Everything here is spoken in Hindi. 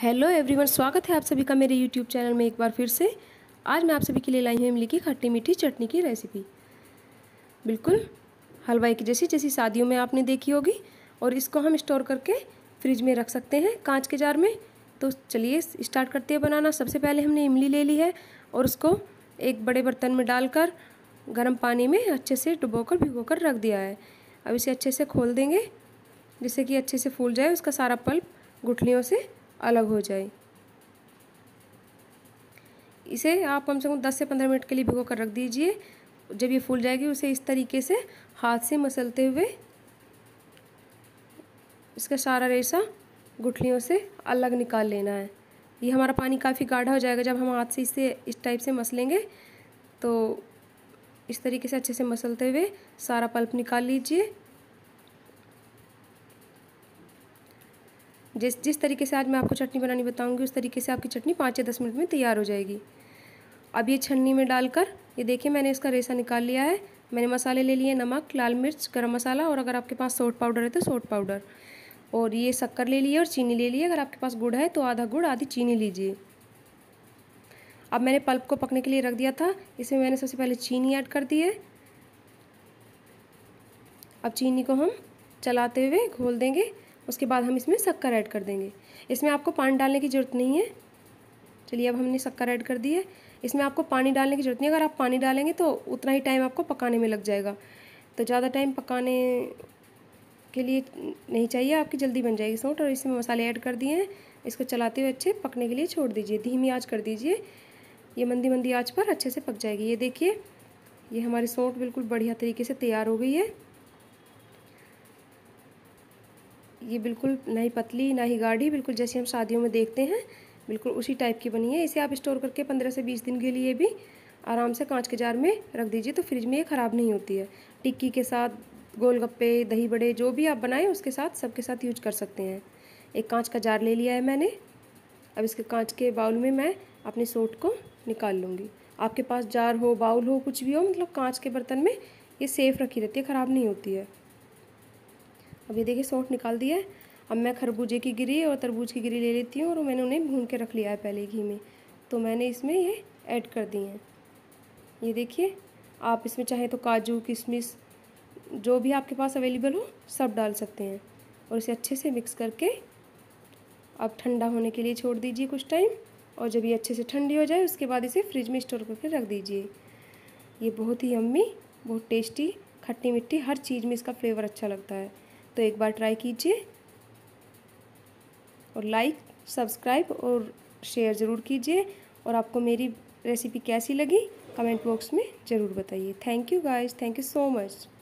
हेलो एवरीवन स्वागत है आप सभी का मेरे यूट्यूब चैनल में एक बार फिर से आज मैं आप सभी के लिए लाई हूँ इमली की खट्टी मीठी चटनी की रेसिपी बिल्कुल हलवाई की जैसी जैसी शादियों में आपने देखी होगी और इसको हम स्टोर करके फ्रिज में रख सकते हैं कांच के जार में तो चलिए स्टार्ट करते हैं बनाना सबसे पहले हमने इमली ले ली है और उसको एक बड़े बर्तन में डालकर गर्म पानी में अच्छे से भिगो कर रख दिया है अब इसे अच्छे से खोल देंगे जिससे कि अच्छे से फूल जाए उसका सारा पल्प गुठलियों से अलग हो जाए इसे आप कम से कम दस से पंद्रह मिनट के लिए भिगो कर रख दीजिए जब ये फूल जाएगी उसे इस तरीके से हाथ से मसलते हुए इसका सारा रेशा गुठलियों से अलग निकाल लेना है ये हमारा पानी काफ़ी गाढ़ा हो जाएगा जब हम हाथ से इसे इस टाइप से मसलेंगे तो इस तरीके से अच्छे से मसलते हुए सारा पल्प निकाल लीजिए जिस जिस तरीके से आज मैं आपको चटनी बनानी बताऊँगी उस तरीके से आपकी चटनी पाँच या दस मिनट में तैयार हो जाएगी अब ये छन्नी में डालकर ये देखिए मैंने इसका रेसा निकाल लिया है मैंने मसाले ले लिए नमक लाल मिर्च गर्म मसाला और अगर आपके पास सोट पाउडर है तो सोट पाउडर और ये शक्कर ले लिए और चीनी ले लिए अगर आपके पास गुड़ है तो आधा गुड़ आधी चीनी लीजिए अब मैंने पल्प को पकने के लिए रख दिया था इसमें मैंने सबसे पहले चीनी ऐड कर दी है अब चीनी को हम चलाते हुए घोल देंगे उसके बाद हम इसमें शक्कर ऐड कर देंगे इसमें आपको पानी डालने की ज़रूरत नहीं है चलिए अब हमने शक्कर ऐड कर दी है इसमें आपको पानी डालने की ज़रूरत नहीं है अगर आप पानी डालेंगे तो उतना ही टाइम आपको पकाने में लग जाएगा तो ज़्यादा टाइम पकाने के लिए नहीं चाहिए आपकी जल्दी बन जाएगी सौंठ और इसमें मसाले ऐड कर दिए हैं इसको चलाते हुए अच्छे पकने के लिए छोड़ दीजिए धीमी आँच कर दीजिए ये मंदी मंदी आँच पर अच्छे से पक जाएगी ये देखिए ये हमारी सौंठ बिल्कुल बढ़िया तरीके से तैयार हो गई है ये बिल्कुल ना ही पतली ना ही गाढ़ी बिल्कुल जैसे हम शादियों में देखते हैं बिल्कुल उसी टाइप की बनी है इसे आप स्टोर करके पंद्रह से बीस दिन के लिए भी आराम से कांच के जार में रख दीजिए तो फ्रिज में ये ख़राब नहीं होती है टिक्की के साथ गोलगप्पे दही बड़े जो भी आप बनाएं उसके साथ सबके साथ यूज कर सकते हैं एक कांच का जार ले लिया है मैंने अब इसके कांच के बाउल में मैं अपने सोट को निकाल लूँगी आपके पास जार हो बाउल हो कुछ भी हो मतलब कांच के बर्तन में ये सेफ़ रखी रहती है ख़राब नहीं होती है अब ये देखिए सौंठ निकाल दिया है अब मैं खरबूजे की गिरी और तरबूज की गिरी ले लेती हूँ और मैंने उन्हें भून के रख लिया है पहले घी में तो मैंने इसमें ये ऐड कर दिए हैं ये देखिए आप इसमें चाहे तो काजू किशमिश जो भी आपके पास अवेलेबल हो सब डाल सकते हैं और इसे अच्छे से मिक्स करके आप ठंडा होने के लिए छोड़ दीजिए कुछ टाइम और जब ये अच्छे से ठंडी हो जाए उसके बाद इसे फ्रिज में स्टोर करके रख दीजिए ये बहुत ही अम्मी बहुत टेस्टी खट्टी मिट्टी हर चीज़ में इसका फ्लेवर अच्छा लगता है तो एक बार ट्राई कीजिए और लाइक सब्सक्राइब और शेयर ज़रूर कीजिए और आपको मेरी रेसिपी कैसी लगी कमेंट बॉक्स में ज़रूर बताइए thank you guys thank you so much